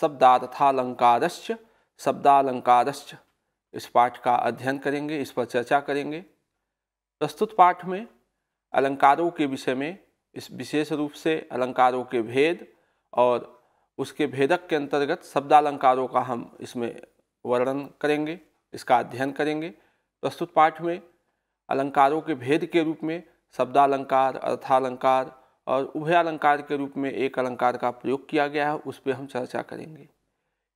शब्दा तथा अलंकारश्च शब्दालंकारश्च इस पाठ का अध्ययन करेंगे इस पर चर्चा करेंगे प्रस्तुत पाठ में अलंकारों के विषय में इस विशेष रूप से अलंकारों के भेद और उसके भेदक के अंतर्गत शब्दालंकारों का हम इसमें वर्णन करेंगे इसका अध्ययन करेंगे प्रस्तुत पाठ में अलंकारों के भेद के रूप में शब्दालंकार अर्थालंकार और उभय अलंकार के रूप में एक अलंकार का प्रयोग किया गया है उस पर हम चर्चा करेंगे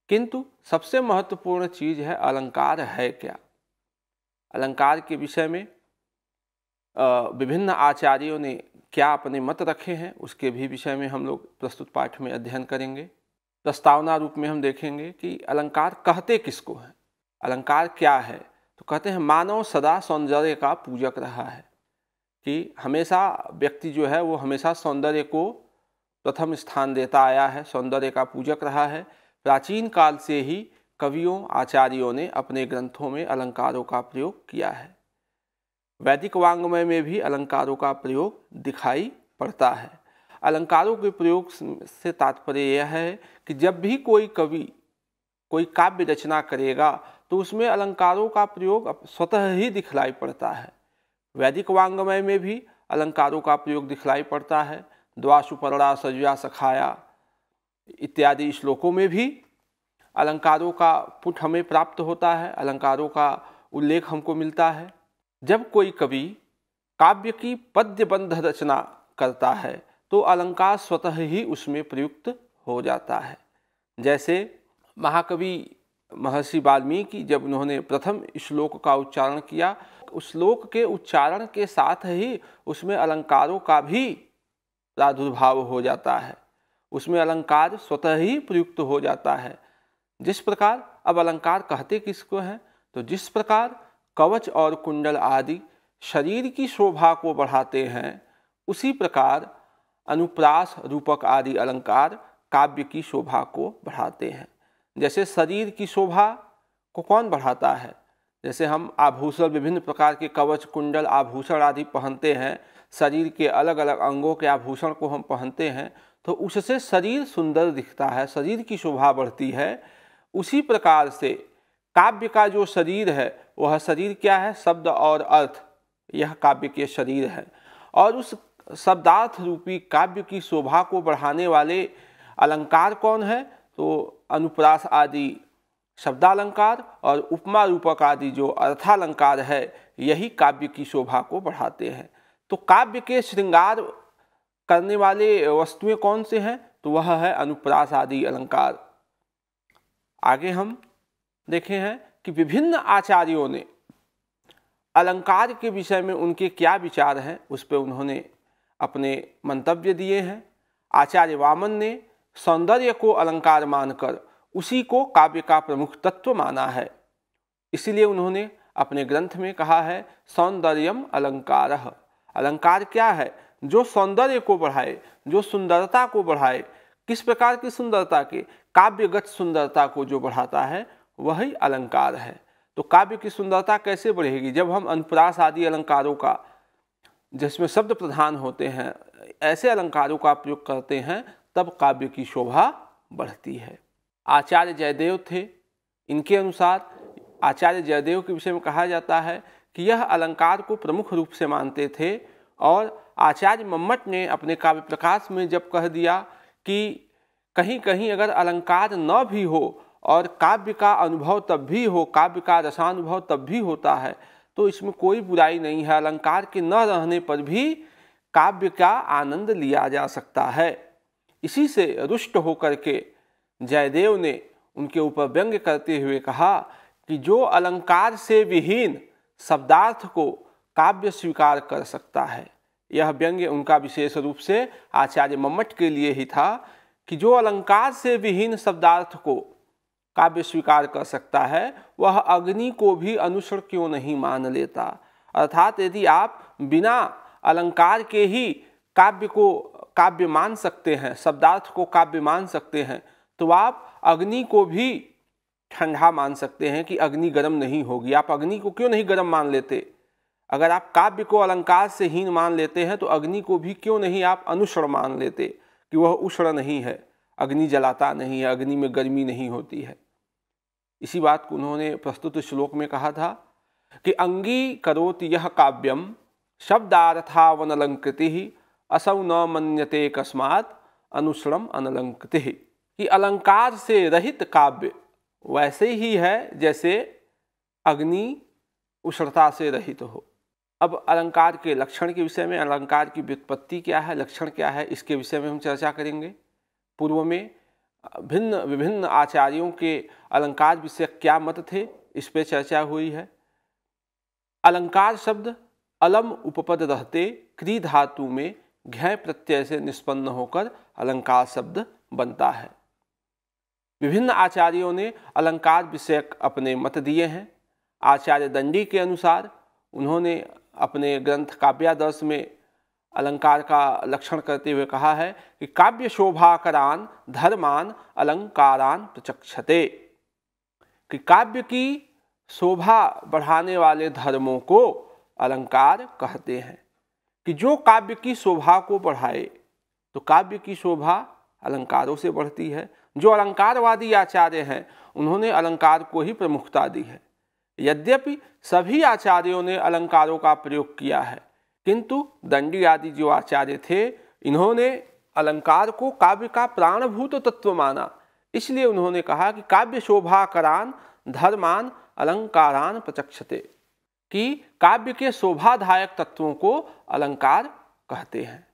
किंतु सबसे महत्वपूर्ण चीज़ है अलंकार है क्या अलंकार के विषय में विभिन्न आचार्यों ने क्या अपने मत रखे हैं उसके भी विषय में हम लोग प्रस्तुत पाठ में अध्ययन करेंगे प्रस्तावना रूप में हम देखेंगे कि अलंकार कहते किसको हैं अलंकार क्या है तो कहते हैं मानव सदा सौंदर्य का पूजक रहा है कि हमेशा व्यक्ति जो है वो हमेशा सौंदर्य को प्रथम स्थान देता आया है सौंदर्य का पूजक रहा है प्राचीन काल से ही कवियों आचार्यों ने अपने ग्रंथों में अलंकारों का प्रयोग किया है वैदिक वांग्मय में भी अलंकारों का प्रयोग दिखाई पड़ता है अलंकारों के प्रयोग से तात्पर्य यह है कि जब भी कोई कवि कोई काव्य रचना करेगा तो उसमें अलंकारों का प्रयोग स्वतः ही दिखलाई पड़ता है वैदिक वांग्मय में भी अलंकारों का प्रयोग दिखलाई पड़ता है द्वासुपर्णा सजुया सखाया इत्यादि श्लोकों में भी अलंकारों का पुट हमें प्राप्त होता है अलंकारों का उल्लेख हमको मिलता है जब कोई कवि काव्य की पद्यबंध रचना करता है तो अलंकार स्वतः ही उसमें प्रयुक्त हो जाता है जैसे महाकवि महर्षि वाल्मीकि जब उन्होंने प्रथम श्लोक का उच्चारण किया श्लोक के उच्चारण के साथ ही उसमें अलंकारों का भी प्रादुर्भाव हो जाता है उसमें अलंकार स्वतः ही प्रयुक्त हो जाता है जिस प्रकार अब अलंकार कहते किसको हैं तो जिस प्रकार कवच और कुंडल आदि शरीर की शोभा को बढ़ाते हैं उसी प्रकार अनुप्रास रूपक आदि अलंकार काव्य की शोभा को बढ़ाते हैं जैसे शरीर की शोभा को कौन बढ़ाता है जैसे हम आभूषण विभिन्न प्रकार के कवच कुंडल आभूषण आदि पहनते हैं शरीर के अलग अलग अंगों के आभूषण को हम पहनते हैं तो उससे शरीर सुंदर दिखता है शरीर की शोभा बढ़ती है उसी प्रकार से काव्य का जो शरीर है वह शरीर क्या है शब्द और अर्थ यह काव्य के शरीर है और उस शब्दार्थ रूपी काव्य की शोभा को बढ़ाने वाले अलंकार कौन है तो अनुप्रास आदि शब्दालंकार और उपमा रूपक आदि जो अर्थालंकार है यही काव्य की शोभा को बढ़ाते हैं तो काव्य के श्रृंगार करने वाले वस्तुएं कौन से हैं तो वह है अनुप्रास आदि अलंकार आगे हम देखे हैं कि विभिन्न आचार्यों ने अलंकार के विषय में उनके क्या विचार हैं उस पर उन्होंने अपने मंतव्य दिए हैं आचार्य वामन ने सौंदर्य को अलंकार मानकर उसी को काव्य का प्रमुख तत्व माना है इसीलिए उन्होंने अपने ग्रंथ में कहा है सौंदर्यम अलंकार अलंकार क्या है जो सौंदर्य को बढ़ाए जो सुंदरता को बढ़ाए किस प्रकार की सुंदरता के काव्यगत सुंदरता को जो बढ़ाता है वही अलंकार है तो काव्य की सुंदरता कैसे बढ़ेगी जब हम अनुप्रास आदि अलंकारों का जिसमें शब्द प्रधान होते हैं ऐसे अलंकारों का प्रयोग करते हैं तब काव्य की शोभा बढ़ती है आचार्य जयदेव थे इनके अनुसार आचार्य जयदेव के विषय में कहा जाता है कि यह अलंकार को प्रमुख रूप से मानते थे और आचार्य मम्मट ने अपने काव्य प्रकाश में जब कह दिया कि कहीं कहीं अगर अलंकार न भी हो और काव्य का अनुभव तब भी हो काव्य का रसानुभव तब भी होता है तो इसमें कोई बुराई नहीं है अलंकार के न रहने पर भी काव्य का आनंद लिया जा सकता है इसी से रुष्ट होकर के जयदेव ने उनके ऊपर व्यंग्य करते हुए कहा कि जो अलंकार से विहीन शब्दार्थ को काव्य स्वीकार कर सकता है यह व्यंग्य उनका विशेष रूप से आचार्य मम्मट के लिए ही था कि जो अलंकार से विहीन शब्दार्थ को काव्य स्वीकार कर सकता है वह अग्नि को भी अनुसर क्यों नहीं मान लेता अर्थात यदि आप बिना अलंकार के ही काव्य को काव्य मान सकते हैं शब्दार्थ को काव्य मान सकते हैं तो आप अग्नि को भी ठंडा मान सकते हैं कि अग्नि गर्म नहीं होगी आप अग्नि को क्यों नहीं गर्म मान लेते अगर आप काव्य को अलंकार से हीन मान लेते हैं तो अग्नि को भी क्यों नहीं आप अनुष्ण मान लेते कि वह उष्ण नहीं है अग्नि जलाता नहीं है अग्नि में गर्मी नहीं होती है इसी बात को उन्होंने प्रस्तुत श्लोक में कहा था कि अंगी करोति यह काव्यम शब्दार्थावनलंकृति असौ न मन्यते कस्मात् अनुश्रम अनलंकृति कि अलंकार से रहित काव्य वैसे ही है जैसे अग्नि उष्णता से रहित हो अब अलंकार के लक्षण के विषय में अलंकार की व्युत्पत्ति क्या है लक्षण क्या है इसके विषय में हम चर्चा करेंगे पूर्व में भिन्न विभिन्न आचार्यों के अलंकार विषय क्या मत थे इस पर चर्चा हुई है अलंकार शब्द अलम उपपद रहते क्री धातु में घय प्रत्यय से निष्पन्न होकर अलंकार शब्द बनता है विभिन्न आचार्यों ने अलंकार विषयक अपने मत दिए हैं आचार्य दंडी के अनुसार उन्होंने अपने ग्रंथ काव्यादर्श में अलंकार का लक्षण करते हुए कहा है कि काव्य शोभाकरान धर्मान अलंकारान प्रचक्षते कि काव्य की शोभा बढ़ाने वाले धर्मों को अलंकार कहते हैं कि जो काव्य की शोभा को बढ़ाए तो काव्य की शोभा अलंकारों से बढ़ती है जो अलंकारवादी आचार्य हैं उन्होंने अलंकार को ही प्रमुखता दी है यद्यपि सभी आचार्यों ने अलंकारों का प्रयोग किया है किंतु दंडी आदि जो आचार्य थे इन्होंने अलंकार को काव्य का प्राणभूत तत्व माना इसलिए उन्होंने कहा कि काव्य शोभा करान धर्मान अलंकारान प्रचक्षते कि काव्य के शोभादायक तत्वों को अलंकार कहते हैं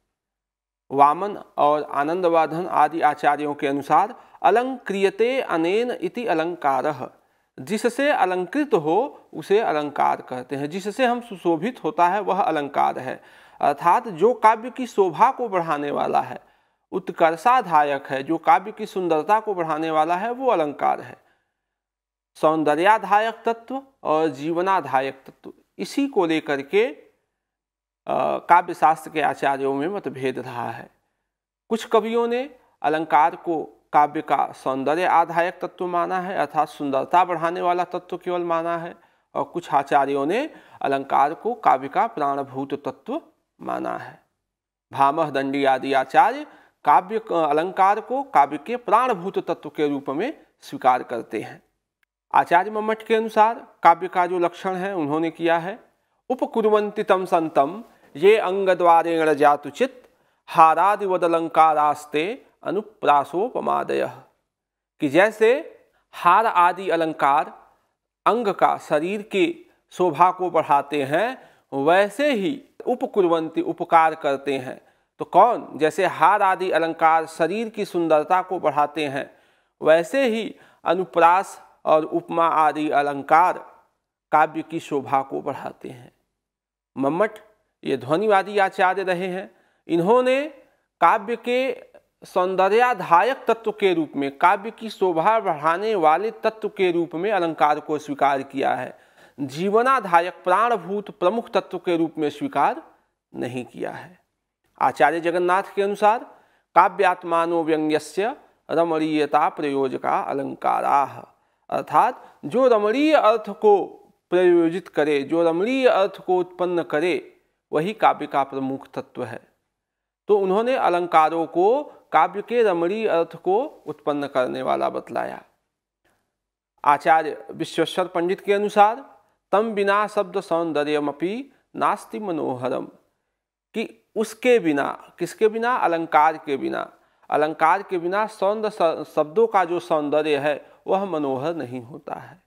वामन और आनंदवाधन आदि आचार्यों के अनुसार अलंक्रियते अनेन इति अलंकार जिससे अलंकृत हो उसे अलंकार कहते हैं जिससे हम सुशोभित होता है वह अलंकार है अर्थात जो काव्य की शोभा को बढ़ाने वाला है उत्कर्षाधायक है जो काव्य की सुंदरता को बढ़ाने वाला है वो अलंकार है सौंदर्याधायक तत्व और जीवनाधायक तत्व इसी को लेकर के काव्य शास्त्र के आचार्यों में मतभेद रहा है कुछ कवियों ने अलंकार को काव्य का सौंदर्य आधायक तत्व माना है अर्थात सुंदरता बढ़ाने वाला तत्व केवल माना है और कुछ आचार्यों ने अलंकार को काव्य का प्राणभूत तत्व माना है भामह दंडी आदि आचार्य काव्य अलंकार को काव्य के प्राणभूत तत्व के रूप में स्वीकार करते हैं आचार्य मम्मठ के अनुसार काव्य का जो लक्षण है उन्होंने किया है उपकुरवंती तम संतम ये अंग अंगद्वारेण जातुचित हारादिवदलंकारास्ते अनुप्रासोपमादय कि जैसे हार आदि अलंकार अंग का शरीर की शोभा को बढ़ाते हैं वैसे ही उपकुरवंती उपकार करते हैं तो कौन जैसे हार आदि अलंकार शरीर की सुंदरता को बढ़ाते हैं वैसे ही अनुप्रास और उपमा आदि अलंकार काव्य की शोभा को बढ़ाते हैं मम्मट ये ध्वनिवादी आचार्य रहे हैं इन्होंने काव्य के सौंदर्याधायक तत्व के रूप में काव्य की शोभा बढ़ाने वाले तत्व के रूप में अलंकार को स्वीकार किया है जीवनाधायक प्राणभूत प्रमुख तत्व के रूप में स्वीकार नहीं किया है आचार्य जगन्नाथ के अनुसार काव्यात्मानो व्यंग्यस्य रमणीयता प्रयोजका अलंकारा अर्थात जो रमणीय अर्थ को प्रयोजित करे जो रमणीय अर्थ को उत्पन्न करे वही काव्य का प्रमुख तत्व है तो उन्होंने अलंकारों को काव्य के रमणीय अर्थ को उत्पन्न करने वाला बतलाया आचार्य विश्वेश्वर पंडित के अनुसार तम बिना शब्द सौंदर्यमपि नास्ति मनोहरम कि उसके बिना किसके बिना अलंकार के बिना अलंकार के बिना सौंदर्य शब्दों का जो सौंदर्य है वह मनोहर नहीं होता है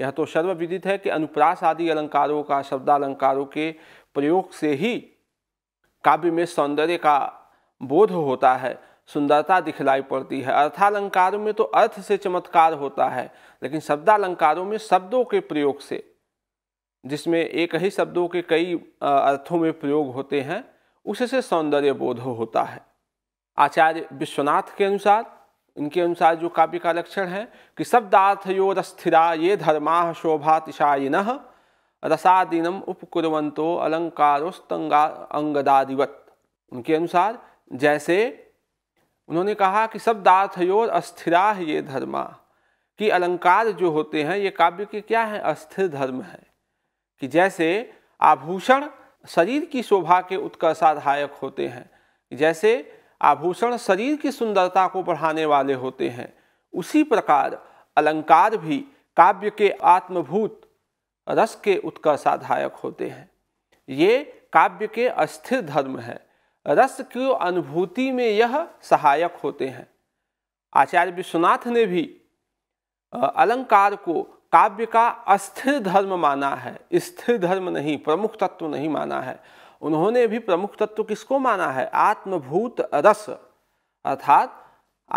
यह तो सर्वविदित है कि अनुप्रास आदि अलंकारों का शब्दालंकारों के प्रयोग से ही काव्य में सौंदर्य का बोध होता है सुंदरता दिखलाई पड़ती है अर्थालंकारों में तो अर्थ से चमत्कार होता है लेकिन शब्दालंकारों में शब्दों के प्रयोग से जिसमें एक ही शब्दों के कई अर्थों में प्रयोग होते हैं उससे सौंदर्य बोध होता है आचार्य विश्वनाथ के अनुसार इनके अनुसार जो काव्य का लक्षण है कि शब्दार्थ योर स्थिरा ये धर्मा शोभातिशायिन रसादीनम उपकुरवंतो अलंकारोस्तंगा अंगदादिवत उनके अनुसार जैसे उन्होंने कहा कि शब्दार्थयोर अस्थिरा ये धर्मा कि अलंकार जो होते हैं ये काव्य के क्या है अस्थिर धर्म है कि जैसे आभूषण शरीर की शोभा के उत्कर्षाधायक होते हैं जैसे आभूषण शरीर की सुंदरता को बढ़ाने वाले होते हैं उसी प्रकार अलंकार भी काव्य के आत्मभूत रस के उत्कर्ष होते हैं ये काव्य के अस्थिर धर्म है रस की अनुभूति में यह सहायक होते हैं आचार्य विश्वनाथ ने भी अलंकार को काव्य का अस्थिर धर्म माना है स्थिर धर्म नहीं प्रमुख तत्व नहीं माना है उन्होंने भी प्रमुख तत्व किसको माना है आत्मभूत रस अर्थात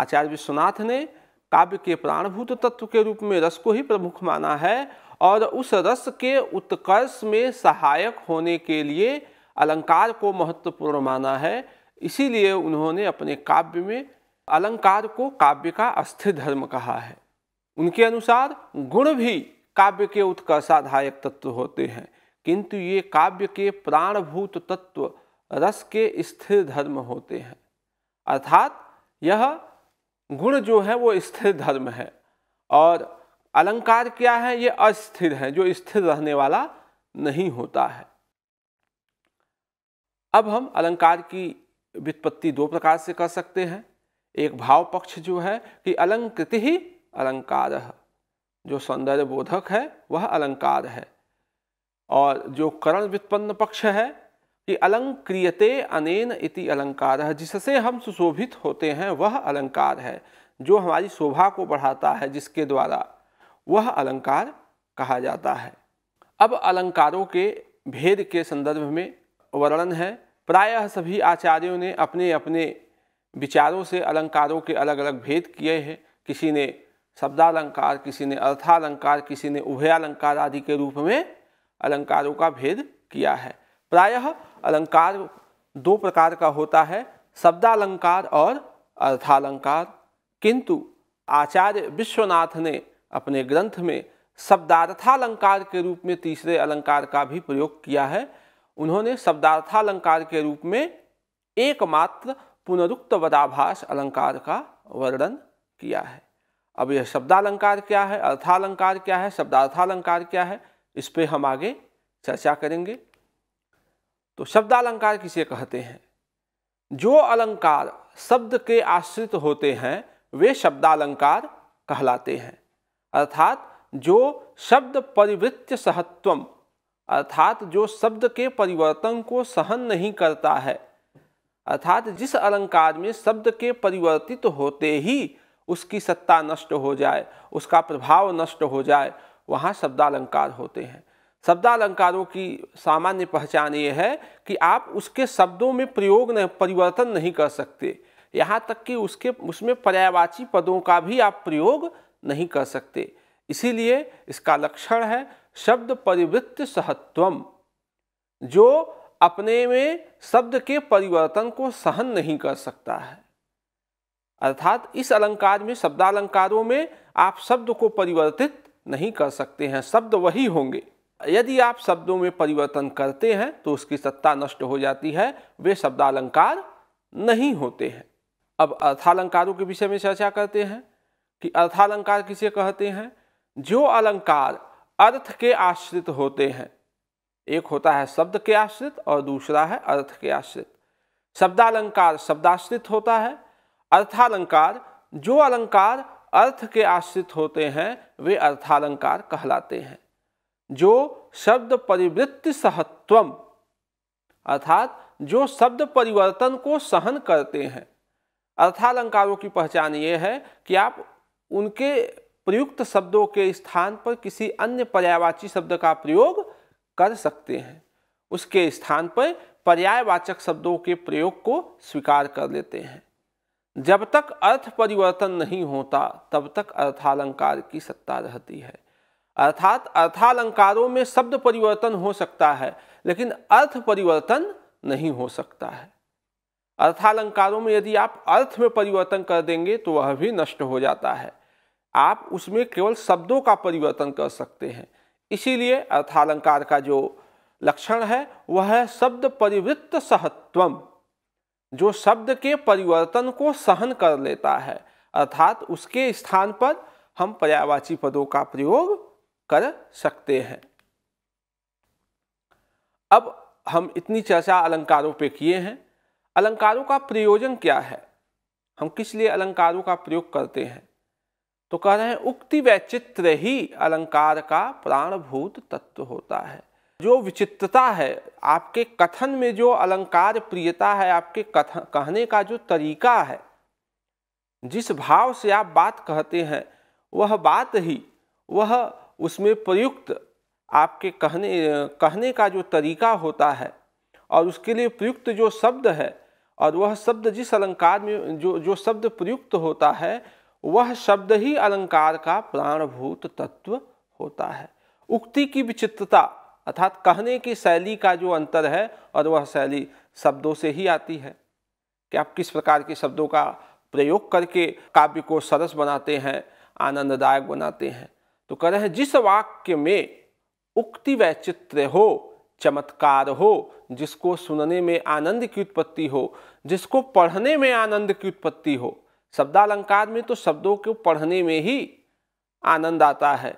आचार्य विश्वनाथ ने काव्य के प्राणभूत तत्व के रूप में रस को ही प्रमुख माना है और उस रस के उत्कर्ष में सहायक होने के लिए अलंकार को महत्वपूर्ण माना है इसीलिए उन्होंने अपने काव्य में अलंकार को काव्य का अस्थिर धर्म कहा है उनके अनुसार गुण भी काव्य के उत्कर्षाधायक तत्व होते हैं किंतु ये काव्य के प्राणभूत तत्व रस के स्थिर धर्म होते हैं अर्थात यह गुण जो है वो स्थिर धर्म है और अलंकार क्या है ये अस्थिर है जो स्थिर रहने वाला नहीं होता है अब हम अलंकार की वित्पत्ति दो प्रकार से कर सकते हैं एक भाव पक्ष जो है कि अलंकृत ही अलंकार है जो सौंदर्य बोधक है वह अलंकार है और जो करण व्युत्पन्न पक्ष है कि अलंक्रियते अनेन इति अलंकार है जिससे हम सुशोभित होते हैं वह अलंकार है जो हमारी शोभा को बढ़ाता है जिसके द्वारा वह अलंकार कहा जाता है अब अलंकारों के भेद के संदर्भ में वर्णन है प्रायः सभी आचार्यों ने अपने अपने विचारों से अलंकारों के अलग अलग भेद किए हैं किसी ने शब्दालंकार किसी ने अर्थालंकार किसी ने उभयालंकार आदि के रूप में अलंकारों का भेद किया है प्रायः अलंकार दो प्रकार का होता है शब्दालंकार और अर्थालंकार किंतु आचार्य विश्वनाथ ने अपने ग्रंथ में शब्दार्थालंकार के रूप में तीसरे अलंकार का भी प्रयोग किया है उन्होंने शब्दार्थालंकार के रूप में एकमात्र पुनरुक्त वदाभास अलंकार का वर्णन किया है अब यह शब्दालंकार क्या है अर्थालंकार क्या है शब्दार्थालंकार क्या है इस पर हम आगे चर्चा करेंगे तो शब्दालंकार किसे कहते हैं जो अलंकार शब्द के आश्रित होते हैं वे शब्दालंकार कहलाते हैं अर्थात जो शब्द परिवृत्य सहत्वम अर्थात जो शब्द के परिवर्तन को सहन नहीं करता है अर्थात जिस अलंकार में शब्द के परिवर्तित तो होते ही उसकी सत्ता नष्ट हो जाए उसका प्रभाव नष्ट हो जाए वहाँ शब्दालंकार होते हैं शब्दालंकारों की सामान्य पहचान ये है कि आप उसके शब्दों में प्रयोग न परिवर्तन नहीं कर सकते यहाँ तक कि उसके उसमें पर्यायवाची पदों का भी आप प्रयोग नहीं कर सकते इसीलिए इसका लक्षण है शब्द परिवृत्त सहत्वम जो अपने में शब्द के परिवर्तन को सहन नहीं कर सकता है अर्थात इस अलंकार में शब्दालंकारों में आप शब्द को परिवर्तित नहीं कर सकते हैं शब्द वही होंगे यदि आप शब्दों में परिवर्तन करते हैं तो उसकी सत्ता नष्ट हो जाती है वे शब्दालंकार नहीं होते हैं अब अर्थालंकारों के विषय में चर्चा करते हैं कि अर्थालंकार किसे कहते हैं जो अलंकार अर्थ के आश्रित होते हैं एक होता है शब्द के आश्रित और दूसरा है अर्थ के आश्रित शब्दालंकार शब्दाश्रित होता है अर्थालंकार जो अलंकार अर्थ के आश्रित होते हैं वे अर्थालंकार कहलाते हैं जो शब्द परिवृत्ति सहत्वम अर्थात जो शब्द परिवर्तन को सहन करते हैं अर्थालंकारों की पहचान ये है कि आप उनके प्रयुक्त शब्दों के स्थान पर किसी अन्य पर्यायवाची शब्द का प्रयोग कर सकते हैं उसके स्थान पर पर्यायवाचक शब्दों के प्रयोग को स्वीकार कर लेते हैं जब तक अर्थ परिवर्तन नहीं होता तब तक अर्थालंकार की सत्ता रहती है अर्थात अर्थालंकारों में शब्द परिवर्तन हो सकता है लेकिन अर्थ परिवर्तन नहीं हो सकता है अर्थालंकारों में यदि आप अर्थ में परिवर्तन कर देंगे तो वह भी नष्ट हो जाता है आप उसमें केवल शब्दों का परिवर्तन कर सकते हैं इसीलिए अर्थालंकार का जो लक्षण है वह है शब्द परिवृत्त सहत्वम जो शब्द के परिवर्तन को सहन कर लेता है अर्थात उसके स्थान पर हम पर्यावाची पदों का प्रयोग कर सकते हैं अब हम इतनी चर्चा अलंकारों पे किए हैं अलंकारों का प्रयोजन क्या है हम किस लिए अलंकारों का प्रयोग करते हैं तो कह रहे हैं उक्ति वैचित्र ही अलंकार का प्राणभूत तत्व होता है जो विचित्रता है आपके कथन में जो अलंकार प्रियता है आपके कथन कहने का जो तरीका है जिस भाव से आप बात कहते हैं वह बात ही वह उसमें प्रयुक्त आपके कहने कहने का जो तरीका होता है और उसके लिए प्रयुक्त जो शब्द है और वह शब्द जिस अलंकार में जो जो शब्द प्रयुक्त होता है वह शब्द ही अलंकार का प्राणभूत तत्व होता है उक्ति की विचित्रता अर्थात कहने की शैली का जो अंतर है और वह शैली शब्दों से ही आती है कि आप किस प्रकार के शब्दों का प्रयोग करके काव्य को सरस बनाते हैं आनंददायक बनाते हैं तो कह रहे हैं जिस वाक्य में उक्ति वैचित्र्य हो चमत्कार हो जिसको सुनने में आनंद की उत्पत्ति हो जिसको पढ़ने में आनंद की उत्पत्ति हो शब्दालंकार में तो शब्दों को पढ़ने में ही आनंद आता है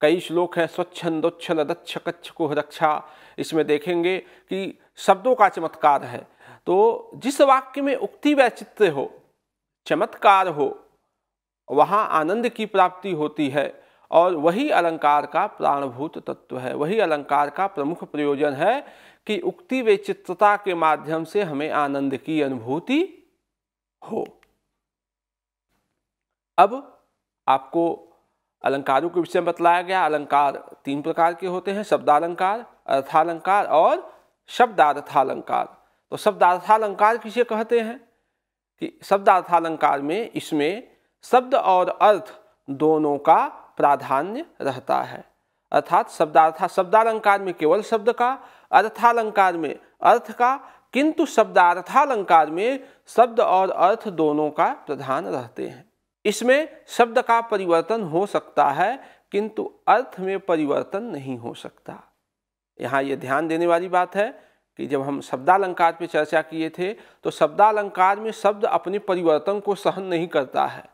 कई श्लोक हैं स्वच्छंदोच्छल दक्ष कच्छ को रक्षा इसमें देखेंगे कि शब्दों का चमत्कार है तो जिस वाक्य में उक्ति वैचित्र हो चमत्कार हो वहाँ आनंद की प्राप्ति होती है और वही अलंकार का प्राणभूत तत्व है वही अलंकार का प्रमुख प्रयोजन है कि उक्ति वे चित्रता के माध्यम से हमें आनंद की अनुभूति हो अब आपको अलंकारों के विषय में बतलाया गया अलंकार तीन प्रकार के होते हैं शब्दालंकार अर्थालंकार और शब्दार्थालंकार तो शब्दार्थालंकार किसे कहते हैं कि शब्दार्थालंकार में इसमें शब्द और अर्थ दोनों का प्राधान्य रहता है अर्थात शब्दार्था शब्दालंकार में केवल शब्द का अर्थालंकार में अर्थ का किंतु शब्दार्थालंकार में शब्द और अर्थ दोनों का प्रधान रहते हैं इसमें शब्द का परिवर्तन हो सकता है किंतु अर्थ में परिवर्तन नहीं हो सकता यहाँ ये ध्यान देने वाली बात है कि जब हम शब्दालंकार पर चर्चा किए थे तो शब्दालंकार में शब्द अपने परिवर्तन को सहन नहीं करता है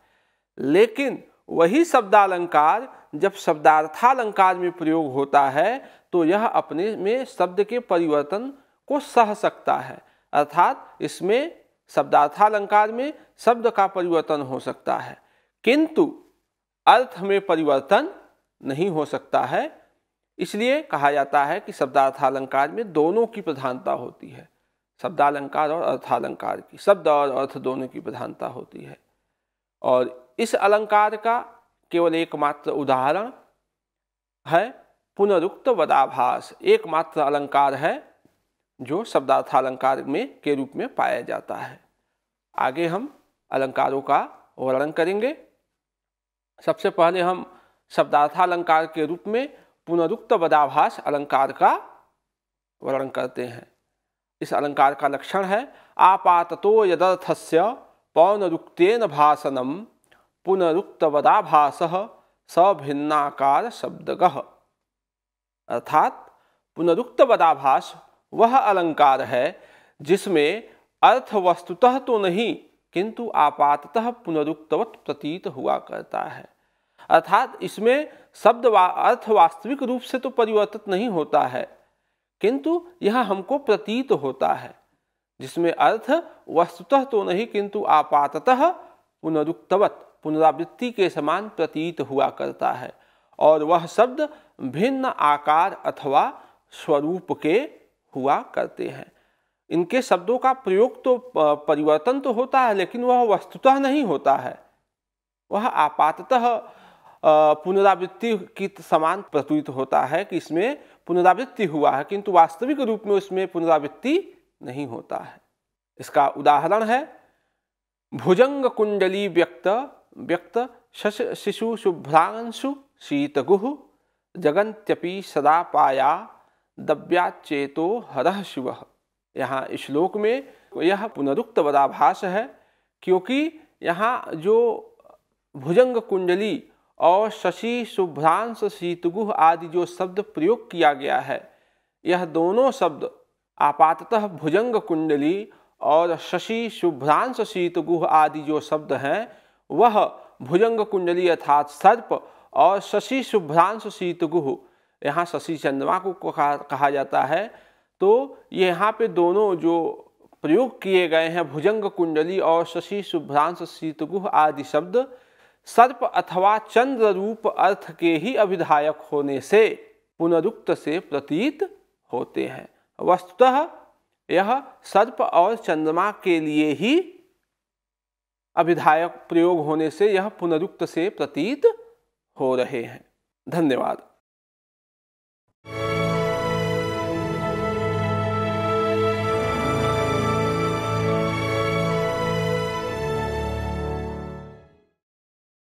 लेकिन वही शब्दालंकार जब शब्दार्थालंकार में प्रयोग होता है तो यह अपने में शब्द के परिवर्तन को सह सकता है अर्थात इसमें शब्दार्थालंकार में शब्द का परिवर्तन हो सकता है किंतु अर्थ में परिवर्तन नहीं हो सकता है इसलिए कहा जाता है कि शब्दार्थालंकार में दोनों की प्रधानता होती है शब्दालंकार और अर्थालंकार की शब्द और अर्थ दोनों की प्रधानता होती है और इस अलंकार का केवल एकमात्र उदाहरण है पुनरुक्त वदाभास एकमात्र अलंकार है जो शब्दार्थालंकार में के रूप में पाया जाता है आगे हम अलंकारों का वर्णन करेंगे सबसे पहले हम शब्दार्थालंकार के रूप में पुनरुक्त वदाभास अलंकार का वर्णन करते हैं इस अलंकार का लक्षण है आपात तो यदर्थस्य पौनरुक्न भाषणम पुनरुक्तवदाभास सभिन्नाकार शब्दक अर्थात पुनरुक्तवदाभास वह अलंकार है जिसमें अर्थ वस्तुतः तो नहीं किंतु आपाततः पुनरुक्तवत प्रतीत हुआ करता है अर्थात इसमें शब्द वा अर्थ वास्तविक रूप से तो परिवर्तित नहीं होता है किंतु यह हमको प्रतीत होता है जिसमें अर्थ वस्तुतः तो नहीं किंतु आपाततः पुनरुक्तवत पुनरावृत्ति के समान प्रतीत हुआ करता है और वह शब्द भिन्न आकार अथवा स्वरूप के हुआ करते हैं इनके शब्दों का प्रयोग तो परिवर्तन तो होता है लेकिन वह वस्तुतः नहीं होता है वह आपातः पुनरावृत्ति की समान प्रतीत होता है कि इसमें पुनरावृत्ति हुआ है किंतु वास्तविक रूप में उसमें पुनरावृत्ति नहीं होता है इसका उदाहरण है भुजंग कुंडली व्यक्त व्यक्त शश शिशु शुभ्रांशु शीतगु जगंत्यपि सदा पाया दव्याचेतो हर शिव यहाँ श्लोक में यह पुनरुक्त वदाभास है क्योंकि यहाँ जो भुजंग कुंडली और शशि शुभ्रांश शीतगुह आदि जो शब्द प्रयोग किया गया है यह दोनों शब्द आपाततः भुजंग कुंडली और शशि शुभ्रांश शीतगुह आदि जो शब्द हैं वह भुजंग कुंडली अर्थात सर्प और शशि शुभ्रांश शीतगुह यहाँ शशि चंद्रमा को कहा जाता है तो यहाँ पे दोनों जो प्रयोग किए गए हैं भुजंग कुंडली और शशि शुभ्रांश शीतगुह आदि शब्द सर्प अथवा चंद्र रूप अर्थ के ही अभिधायक होने से पुनरुक्त से प्रतीत होते हैं वस्तुतः यह सर्प और चंद्रमा के लिए ही अभिधायक प्रयोग होने से यह पुनरुक्त से प्रतीत हो रहे हैं धन्यवाद